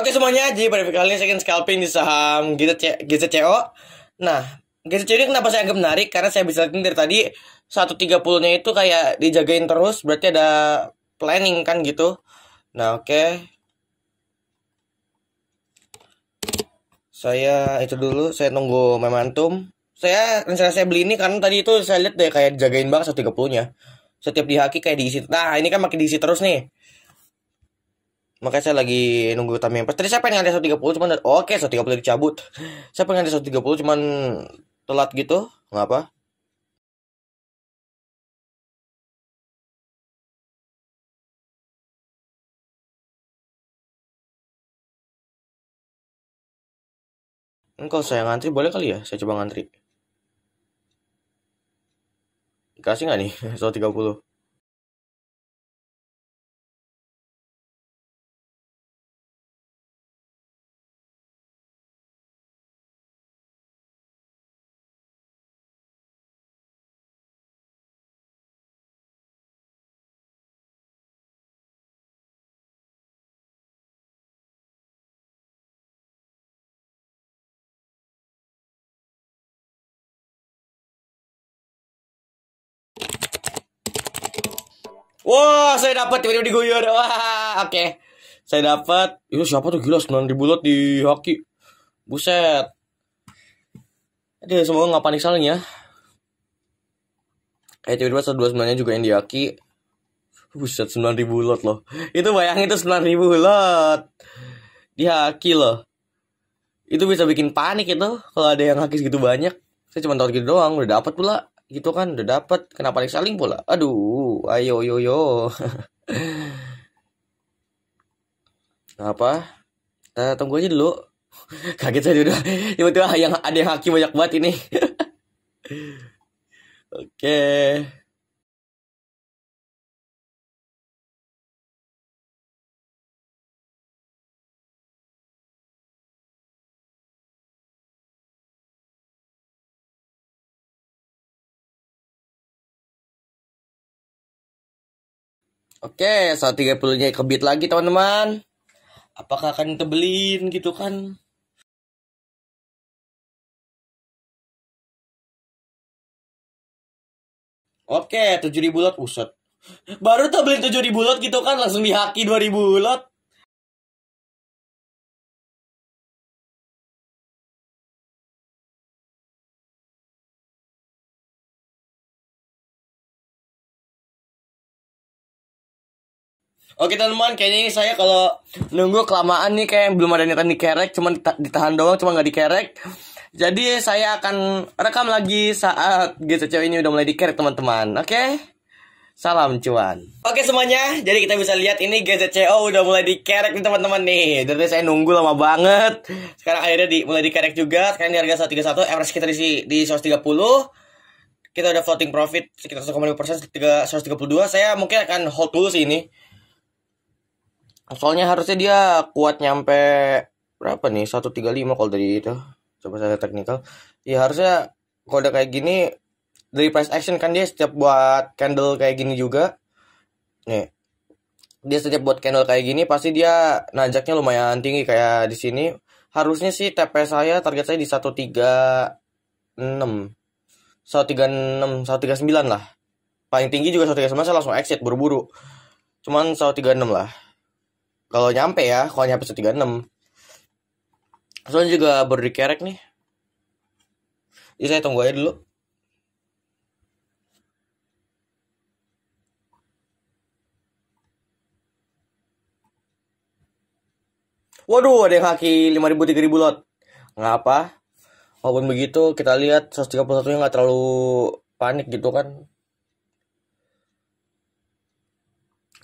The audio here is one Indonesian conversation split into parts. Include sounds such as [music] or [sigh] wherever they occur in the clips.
Oke semuanya, jadi pada kali ini saya ingin scalping di saham GZCO. Nah, GZCO ini kenapa saya anggap menarik? Karena saya bisa lihat dari tadi 130-nya itu kayak dijagain terus, berarti ada planning kan gitu. Nah, oke. Saya itu dulu, saya nunggu momentum. Saya rencana saya beli ini karena tadi itu saya lihat deh kayak dijagain banget 130-nya. Setiap dihaki kayak diisi. Nah, ini kan makin diisi terus nih. Makanya saya lagi nunggu yang pas. Tadi saya pengen ada 130 cuman oke okay, 130 dicabut. [laughs] Saya pengen ada 130 cuman telat gitu. Enggak apa. Engkau saya ngantri boleh kali ya? Saya coba ngantri. Dikasih nggak nih 130? [laughs] Wah, saya dapat tiba-tiba diguyur. Wah, oke. Okay. Saya dapat. Itu siapa tuh gila 9000 lot di hoki. Buset. Jadi semoga nggak panik saling ya. Eh, tiba-tiba 129-nya juga yang di hoki. Buset, 9000 lot loh. Itu bayangin itu 9000 lot. Di hoki loh. Itu bisa bikin panik itu kalau ada yang haki segitu banyak. Saya cuma tahu gitu doang, udah dapat pula gitu kan udah dapat kenapa nih Saling pula aduh ayo yo yo apa kita eh, tunggu aja dulu kaget saya udah tiba-tiba yang ada yang hakim banyak banget ini [laughs] oke okay. Oke, saat 30-nya kebit lagi teman-teman. Apakah akan tebelin gitu kan? Oke, 7000 lot, uset. Baru tebelin 7000 lot gitu kan langsung dihaki 2000 lot. Oke teman-teman, kayaknya ini saya kalau nunggu kelamaan nih kayak belum ada niatan dikerek, cuma ditahan doang, cuma nggak dikerek. Jadi saya akan rekam lagi saat GCC ini udah mulai dikerek teman-teman. Oke? Salam cuan. Oke semuanya, jadi kita bisa lihat ini GZCO udah mulai dikerek nih teman-teman nih. Dari saya nunggu lama banget. Sekarang akhirnya di, mulai dikerek juga. Sekarang di harga 131, average kita di, di 130. Kita udah floating profit sekitar 1,5%, 132. Saya mungkin akan hold dulu sih ini. Soalnya harusnya dia kuat nyampe berapa nih? 135 kalau dari itu. Coba saya teknikal Ya harusnya kalau udah kayak gini dari price action kan dia setiap buat candle kayak gini juga. Nih. Dia setiap buat candle kayak gini pasti dia najaknya lumayan tinggi kayak di sini. Harusnya sih TP saya target saya di 136. 136, 139 lah. Paling tinggi juga 139 saya langsung exit buru-buru. Cuman 136 lah. Kalau nyampe ya, kalau nyampe enam, Soalnya juga baru dikerek nih. Ini saya tunggu aja dulu. Waduh, ada yang kaki 5000 3000 lot. Ngapa? Walaupun begitu, kita lihat 131 nya nggak terlalu panik gitu kan.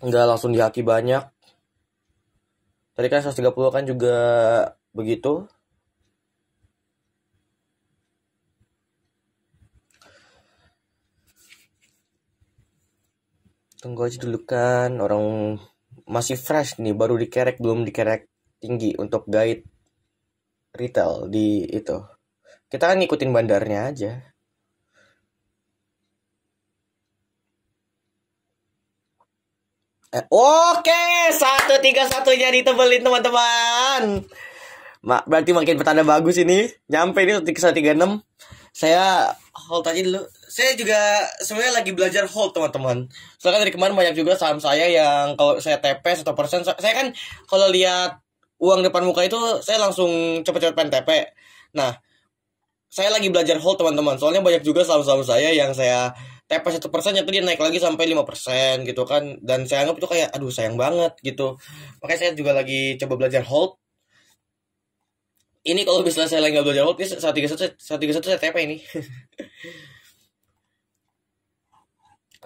Nggak langsung dihaki banyak. Tadi kan 130 kan juga begitu. Tunggu aja dulu kan, orang masih fresh nih, baru dikerek, belum dikerek tinggi untuk guide retail di itu. Kita kan ngikutin bandarnya aja. Oke, satu tiga satunya tebelin teman-teman. Mak, berarti makin pertanda bagus ini. Nyampe ini satu tiga enam. Saya hold aja dulu. Saya juga sebenarnya lagi belajar hold teman-teman. Soalnya dari kemarin banyak juga saham saya yang kalau saya TP satu persen. Saya kan kalau lihat uang depan muka itu saya langsung cepet-cepet pengen TP. Nah, saya lagi belajar hold teman-teman. Soalnya banyak juga saham-saham saya yang saya tepas eh, satu persen ya dia naik lagi sampai lima persen gitu kan dan saya anggap itu kayak aduh sayang banget gitu makanya saya juga lagi coba belajar hold ini kalau misalnya saya lagi nggak belajar hold ini saat tiga satu saat tiga satu saya tepa ini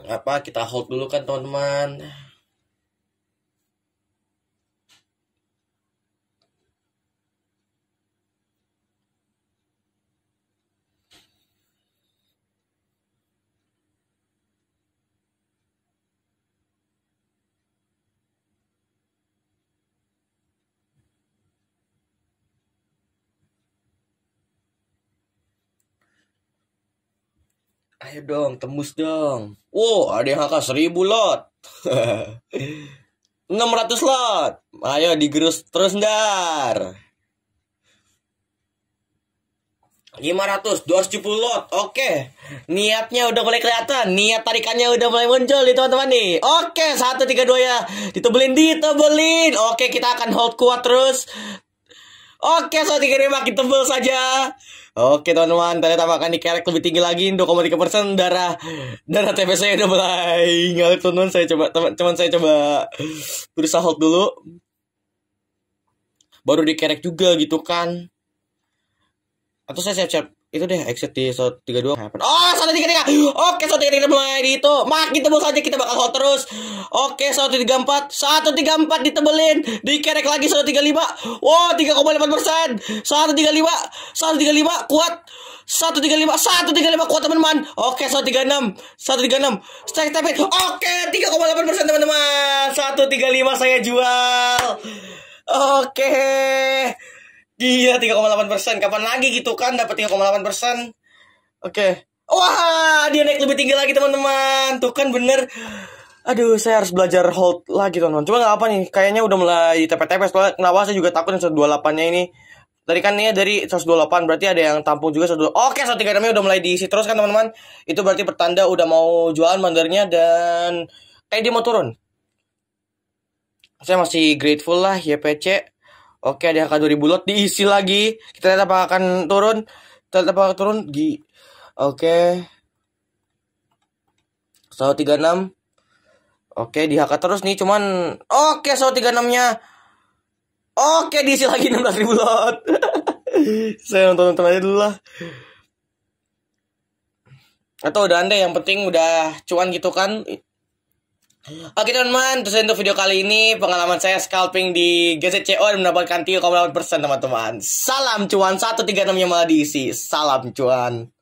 [laughs] apa kita hold dulu kan teman-teman Ayo dong, tembus dong. Wow, ada yang akan 1000 lot. 600 [laughs] lot. Ayo digerus terus ndar. 500, 270 lot. Oke. Niatnya udah mulai kelihatan. Niat tarikannya udah mulai muncul nih teman-teman nih. Oke, 2 ya. Ditebelin, ditebelin. Oke, kita akan hold kuat terus. Oke, so tiga makin tebel saja. Oke, teman-teman, ternyata makan di kerek lebih tinggi lagi 2,3% darah darah TBC saya udah mulai ngalir teman-teman. Saya coba teman, teman saya coba berusaha hold dulu. Baru dikerek juga gitu kan. Atau saya siap-siap itu deh exit di shot 32 happen. Oh, shot 33. Oke, shot 33 mulai di itu. Mak ditebus aja kita bakal hot terus. Oke, shot 34. 134 ditebelin, dikerek lagi shot 35. Wow, 3,8%. 135. 135 kuat. 135 135 kuat teman-teman. Oke, shot 36 136. Stay step Oke, 3,8% teman-teman. 135 saya jual. Oke. okay. Iya 3,8 persen. Kapan lagi gitu kan dapat 3,8 persen? Oke. Okay. Wah dia naik lebih tinggi lagi teman-teman. Tuh kan bener. Aduh saya harus belajar hold lagi teman-teman. Cuma nggak apa nih. Kayaknya udah mulai tepe-tepe. Soalnya kenapa saya juga takut yang 128 nya ini. Tadi kan ini dari 128 berarti ada yang tampung juga 128. Oke, 136 nya udah mulai diisi terus kan teman-teman. Itu berarti pertanda udah mau jualan mandarnya dan Kayak dia mau turun. Saya masih grateful lah YPC Oke di angka 2000 lot diisi lagi. Kita lihat apakah akan turun. Kita lihat apakah turun. Gi. Oke. So 36. Oke di HK terus nih cuman oke So 36-nya. Oke diisi lagi 16.000 lot. [laughs] Saya nonton-nonton aja dulu lah atau udah anda yang penting udah cuan gitu kan Oke teman-teman, terus untuk video kali ini pengalaman saya scalping di GZCO dan mendapatkan 3,8% teman-teman. Salam cuan 136 yang malah diisi. Salam cuan.